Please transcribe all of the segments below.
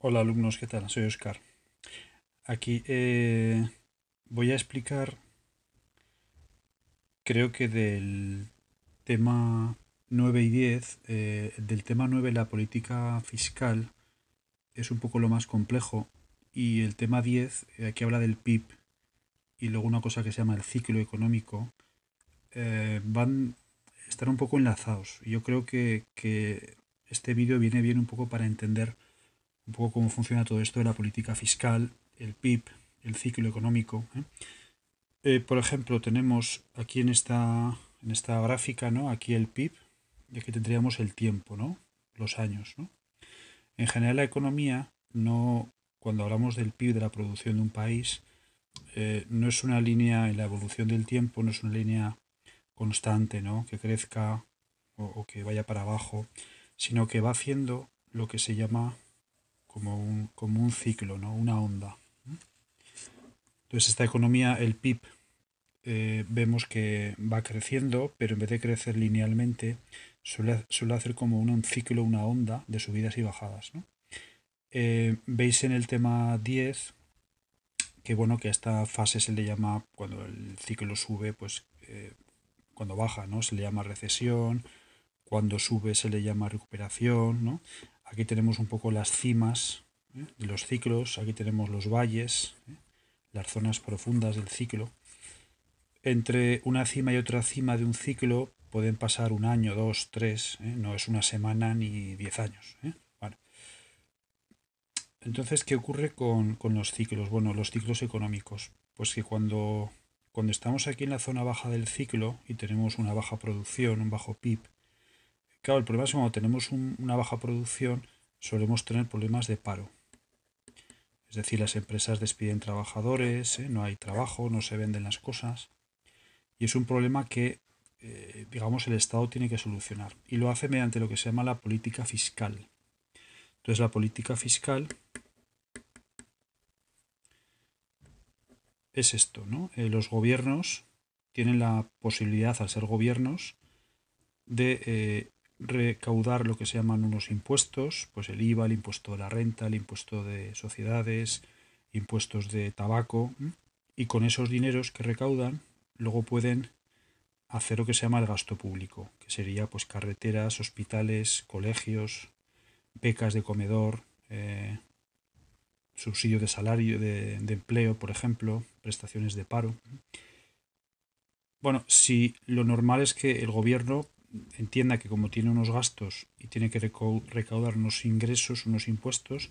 Hola alumnos, ¿qué tal? Soy Oscar. Aquí eh, voy a explicar, creo que del tema 9 y 10, eh, del tema 9 la política fiscal es un poco lo más complejo y el tema 10, eh, aquí habla del PIB y luego una cosa que se llama el ciclo económico, van a estar un poco enlazados. Yo creo que, que este vídeo viene bien un poco para entender un poco cómo funciona todo esto de la política fiscal, el PIB, el ciclo económico. ¿eh? Eh, por ejemplo, tenemos aquí en esta, en esta gráfica, ¿no? Aquí el PIB, y aquí tendríamos el tiempo, ¿no? Los años, En general la economía no, cuando hablamos del PIB, de la producción de un país, eh, no es una línea en la evolución del tiempo, no es una línea constante, ¿no? Que crezca o que vaya para abajo, sino que va haciendo lo que se llama como un, ciclo, ¿no? una onda. Entonces esta economía, el PIB, eh, vemos que va creciendo, pero en vez de crecer linealmente, suele, hacer como un, ciclo, una onda de subidas y bajadas. ¿no? Eh, veis en el tema 10 que bueno, que a esta fase se le llama, cuando el ciclo sube, pues eh, cuando baja, ¿no? Se le llama recesión, cuando sube se le llama recuperación, ¿no? Aquí tenemos un poco las cimas ¿eh? de los ciclos, aquí tenemos los valles, ¿eh? las zonas profundas del ciclo. Entre una cima y otra cima de un ciclo pueden pasar un año, dos, tres, ¿eh? no es una semana ni diez años. Entonces, ¿qué ocurre con, los ciclos? Bueno, los ciclos económicos. Pues que cuando, cuando estamos aquí en la zona baja del ciclo y tenemos una baja producción, un bajo PIB, Claro, el problema es que cuando tenemos una baja producción solemos tener problemas de paro. Es decir, las empresas despiden trabajadores, ¿eh? no hay trabajo, no se venden las cosas. Y es un problema que, eh, digamos, el Estado tiene que solucionar. Y lo hace mediante lo que se llama la política fiscal. Entonces, la política fiscal es esto, ¿no? Eh, los gobiernos tienen la posibilidad, al ser gobiernos, de recaudar lo que se llaman unos impuestos, pues el IVA, el impuesto de la renta, el impuesto de sociedades, impuestos de tabaco, y con esos dineros que recaudan, luego pueden hacer lo que se llama el gasto público, que sería pues carreteras, hospitales, colegios, becas de comedor, eh, subsidio de salario, de, de empleo, por ejemplo, prestaciones de paro. Bueno, si lo normal es que el gobierno entienda que como tiene unos gastos y tiene que recaudar unos ingresos, unos impuestos,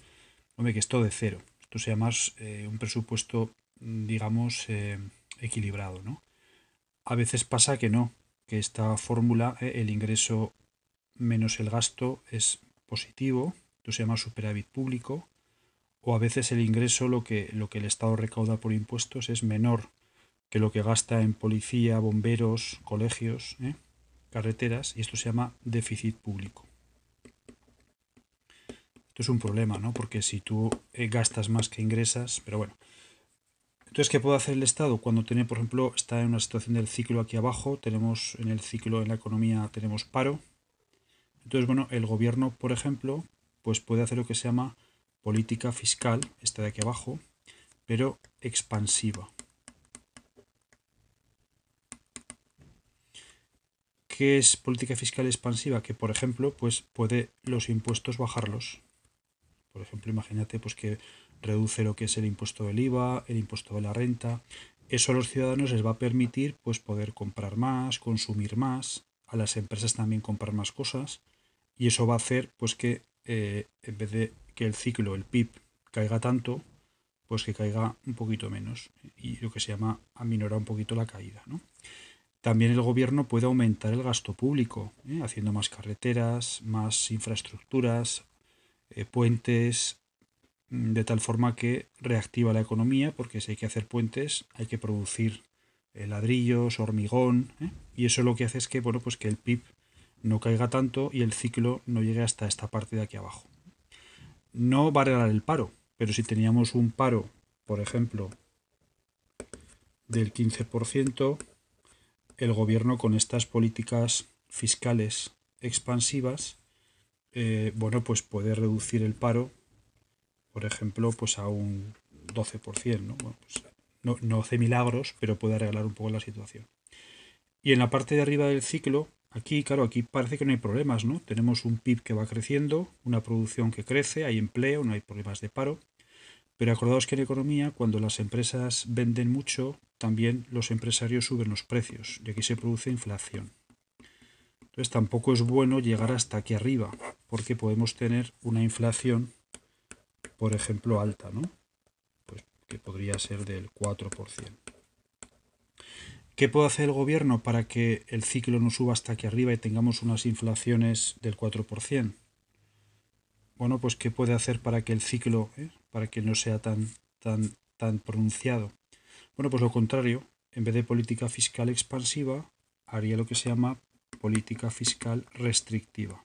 hombre, que esto de cero. Esto sea más eh, un presupuesto, mm, digamos, eh, equilibrado, ¿no? A veces pasa que no, que esta fórmula, eh, el ingreso menos el gasto, es positivo, esto se llama superávit público, o a veces el ingreso, lo que, lo que el Estado recauda por impuestos, es menor que lo que gasta en policía, bomberos, colegios carreteras y esto se llama déficit público. Esto es un problema, ¿no? Porque si tú eh, gastas más que ingresas, pero bueno. Entonces, ¿qué puede hacer el Estado? Cuando tiene, por ejemplo, está en una situación del ciclo aquí abajo, tenemos en el ciclo en la economía tenemos paro. Entonces, bueno, el gobierno, por ejemplo, pues puede hacer lo que se llama política fiscal, esta de aquí abajo, pero expansiva. ¿Qué es política fiscal expansiva, que por ejemplo, pues puede los impuestos bajarlos. Por ejemplo, imagínate pues que reduce lo que es el impuesto del IVA, el impuesto de la renta. Eso a los ciudadanos les va a permitir pues poder comprar más, consumir más, a las empresas también comprar más cosas y eso va a hacer pues que eh, en vez de que el ciclo, el PIB caiga tanto, pues que caiga un poquito menos y lo que se llama aminora un poquito la caída, ¿no? También el gobierno puede aumentar el gasto público, ¿eh? haciendo más carreteras, más infraestructuras, eh, puentes, mm, de tal forma que reactiva la economía, porque si hay que hacer puentes hay que producir eh, ladrillos, hormigón, y eso lo que hace es que, bueno, pues que el PIB no caiga tanto y el ciclo no llegue hasta esta parte de aquí abajo. No va a regalar el paro, pero si teníamos un paro, por ejemplo, del 15%, el gobierno con estas políticas fiscales expansivas, eh, bueno, pues puede reducir el paro, por ejemplo, pues a un 12%, pues, ¿no? no hace milagros, pero puede arreglar un poco la situación. Y en la parte de arriba del ciclo, Aquí, claro, aquí parece que no hay problemas, ¿no? Tenemos un PIB que va creciendo, una producción que crece, hay empleo, no hay problemas de paro. Pero acordaos que en economía, cuando las empresas venden mucho, también los empresarios suben los precios y aquí se produce inflación. Entonces tampoco es bueno llegar hasta aquí arriba porque podemos tener una inflación, por ejemplo, alta, ¿no? Pues que podría ser del 4%. ¿Qué puede hacer el gobierno para que el ciclo no suba hasta aquí arriba y tengamos unas inflaciones del 4%? Bueno, pues ¿qué puede hacer para que el ciclo, eh, para que no sea tan, tan, tan pronunciado? Bueno, pues lo contrario, en vez de política fiscal expansiva, haría lo que se llama política fiscal restrictiva.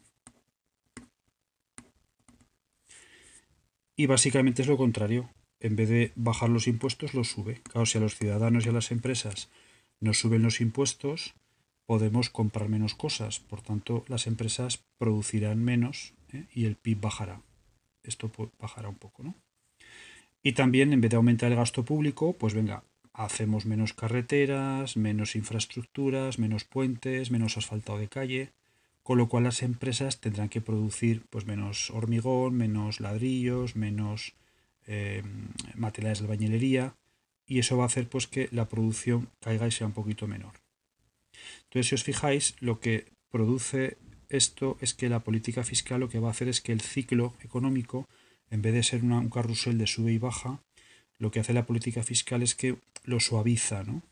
Y básicamente es lo contrario. En vez de bajar los impuestos, los sube. Claro, si a los ciudadanos y a las empresas nos suben los impuestos, podemos comprar menos cosas. Por tanto, las empresas producirán menos ¿eh? y el PIB bajará. Esto pues, bajará un poco, ¿no? Y también, en vez de aumentar el gasto público, pues venga, hacemos menos carreteras, menos infraestructuras, menos puentes, menos asfaltado de calle, con lo cual las empresas tendrán que producir pues, menos hormigón, menos ladrillos, menos eh, materiales de albañilería, y eso va a hacer pues, que la producción caiga y sea un poquito menor. Entonces, si os fijáis, lo que produce esto es que la política fiscal lo que va a hacer es que el ciclo económico, en vez de ser un carrusel de sube y baja, lo que hace la política fiscal es que lo suaviza, ¿no?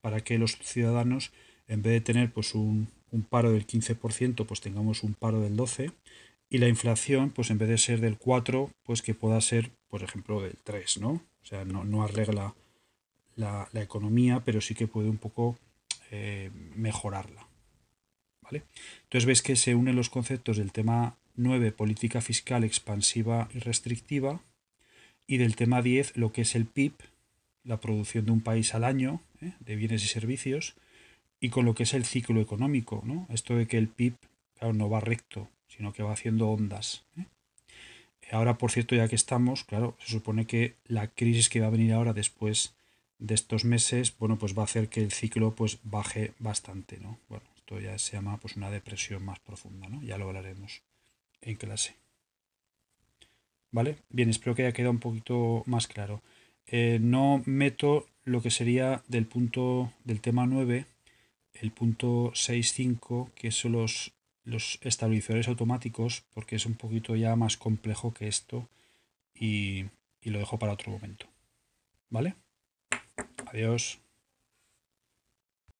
Para que los ciudadanos, en vez de tener pues un, paro del 15%, pues tengamos un paro del 12%, y la inflación, pues en vez de ser del 4%, pues que pueda ser, por ejemplo, del 3%, ¿no? O sea, no, arregla la, economía, pero sí que puede un poco eh, mejorarla. ¿Vale? Entonces ves que se unen los conceptos del tema 9, política fiscal expansiva y restrictiva, y del tema 10 lo que es el PIB, la producción de un país al año ¿eh? de bienes y servicios, y con lo que es el ciclo económico, ¿no? esto de que el PIB claro, no va recto, sino que va haciendo ondas. ¿eh? Ahora, por cierto, ya que estamos, claro, se supone que la crisis que va a venir ahora después de estos meses, bueno, pues va a hacer que el ciclo pues baje bastante, ¿no? Bueno, esto ya se llama pues una depresión más profunda, ¿no? Ya lo hablaremos en clase. ¿Vale? Bien, espero que haya quedado un poquito más claro. Eh, no meto lo que sería del punto del tema 9, el punto 6.5, que son los, los estabilizadores automáticos, porque es un poquito ya más complejo que esto y, y lo dejo para otro momento. ¿Vale? Adiós.